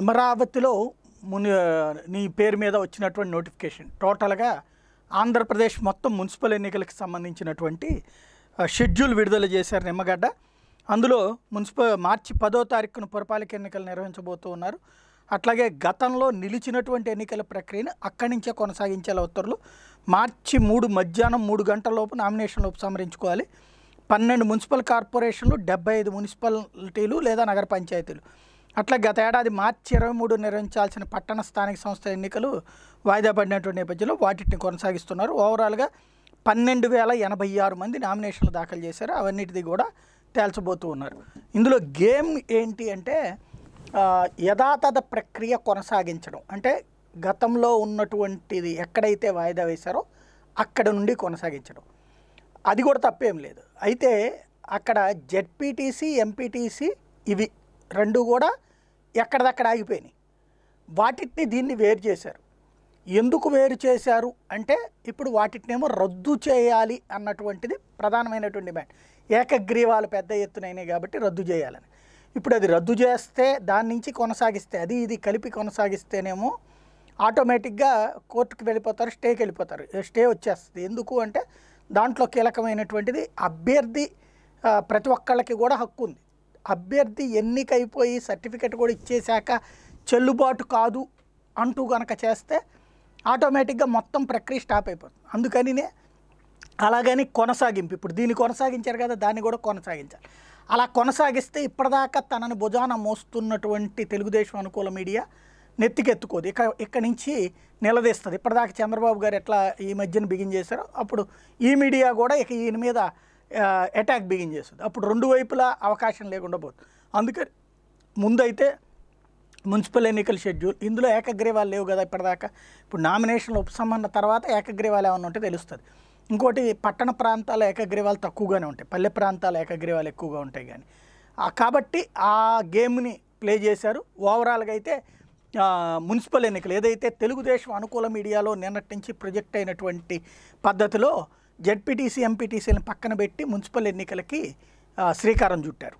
అమరావతిలో ముని నీ పేరు మీద వచ్చినటువంటి నోటిఫికేషన్ టోటల్గా ఆంధ్రప్రదేశ్ మొత్తం మున్సిపల్ ఎన్నికలకు సంబంధించినటువంటి షెడ్యూల్ విడుదల చేశారు నిమ్మగడ్డ అందులో మున్సిపల్ మార్చి పదో తారీఖున పురపాలక ఎన్నికలు నిర్వహించబోతూ ఉన్నారు అట్లాగే గతంలో నిలిచినటువంటి ఎన్నికల ప్రక్రియను అక్కడి నుంచే కొనసాగించాల ఉత్తర్వులు మార్చి మూడు మధ్యాహ్నం మూడు గంటల లోపు నామినేషన్లు ఉపసంహరించుకోవాలి పన్నెండు మున్సిపల్ కార్పొరేషన్లు డెబ్బై ఐదు మున్సిపాలిటీలు లేదా నగర పంచాయతీలు అట్లా గత ఏడాది మార్చి ఇరవై మూడు నిర్వహించాల్సిన పట్టణ స్థానిక సంస్థ ఎన్నికలు వాయిదా పడినటువంటి నేపథ్యంలో వాటిని కొనసాగిస్తున్నారు ఓవరాల్గా పన్నెండు వేల ఎనభై ఆరు మంది నామినేషన్లు దాఖలు చేశారు అవన్నిటిది కూడా తేల్చబోతూ ఉన్నారు ఇందులో గేమ్ ఏంటి అంటే యథాతథ ప్రక్రియ కొనసాగించడం అంటే గతంలో ఉన్నటువంటిది ఎక్కడైతే వాయిదా వేశారో అక్కడ నుండి కొనసాగించడం అది కూడా తప్పేం లేదు అయితే అక్కడ జెడ్పీటీసీ ఎంపీటీసీ ఇవి రెండు కూడా ఎక్కడిదక్కడ ఆగిపోయినాయి వాటిని దీన్ని వేరు చేశారు ఎందుకు వేరు చేశారు అంటే ఇప్పుడు వాటినేమో రద్దు చేయాలి అన్నటువంటిది ప్రధానమైనటువంటి డిమాండ్ ఏకగ్రీవాలు పెద్ద ఎత్తున కాబట్టి రద్దు చేయాలని ఇప్పుడు అది రద్దు చేస్తే దాని నుంచి కొనసాగిస్తే అది ఇది కలిపి కొనసాగిస్తేనేమో ఆటోమేటిక్గా కోర్టుకి వెళ్ళిపోతారు స్టేకి వెళ్ళిపోతారు స్టే వచ్చేస్తుంది ఎందుకు అంటే దాంట్లో కీలకమైనటువంటిది అభ్యర్థి ప్రతి ఒక్కళ్ళకి కూడా హక్కు ఉంది అభ్యర్థి ఎన్నికైపోయి సర్టిఫికెట్ కూడా ఇచ్చేశాక చెల్లుబాటు కాదు అంటూ కనుక చేస్తే ఆటోమేటిక్గా మొత్తం ప్రక్రియ స్టాప్ అయిపోతుంది అందుకనినే అలాగని కొనసాగింపు ఇప్పుడు దీన్ని కొనసాగించారు కదా దాన్ని కూడా కొనసాగించాలి అలా కొనసాగిస్తే ఇప్పటిదాకా తనని భుజాన మోస్తున్నటువంటి తెలుగుదేశం అనుకూల మీడియా నెత్తికెత్తుకోదు ఇక ఇక్కడి నుంచి నిలదీస్తుంది ఇప్పటిదాకా చంద్రబాబు గారు ఎట్లా ఈ మధ్యన బిగిన్ చేశారో అప్పుడు ఈ మీడియా కూడా ఇక ఈయన మీద అటాక్ బిగిన్ చేస్తుంది అప్పుడు రెండు వైపులా అవకాశం లేకుండా పోతుంది అందుకని ముందైతే మున్సిపల్ ఎన్నికల షెడ్యూల్ ఇందులో ఏకగ్రీవాలు లేవు కదా ఇప్పటిదాకా ఇప్పుడు నామినేషన్లు ఉపసంహరణ తర్వాత ఏకగ్రీవాలు ఏమైనా ఉంటే తెలుస్తుంది ఇంకోటి పట్టణ ప్రాంతాల ఏకగ్రీవాలు తక్కువగానే ఉంటాయి పల్లె ప్రాంతాల ఏకగ్రీవాలు ఎక్కువగా ఉంటాయి కానీ కాబట్టి ఆ గేమ్ని ప్లే చేశారు ఓవరాల్గా అయితే మున్సిపల్ ఎన్నికలు ఏదైతే తెలుగుదేశం అనుకూల మీడియాలో నిన్నటి నుంచి ప్రొజెక్ట్ అయినటువంటి పద్ధతిలో జెడ్పీటీసీ ఎంపీటీసీలను పక్కన పెట్టి మున్సిపల్ ఎన్నికలకి శ్రీకారం చుట్టారు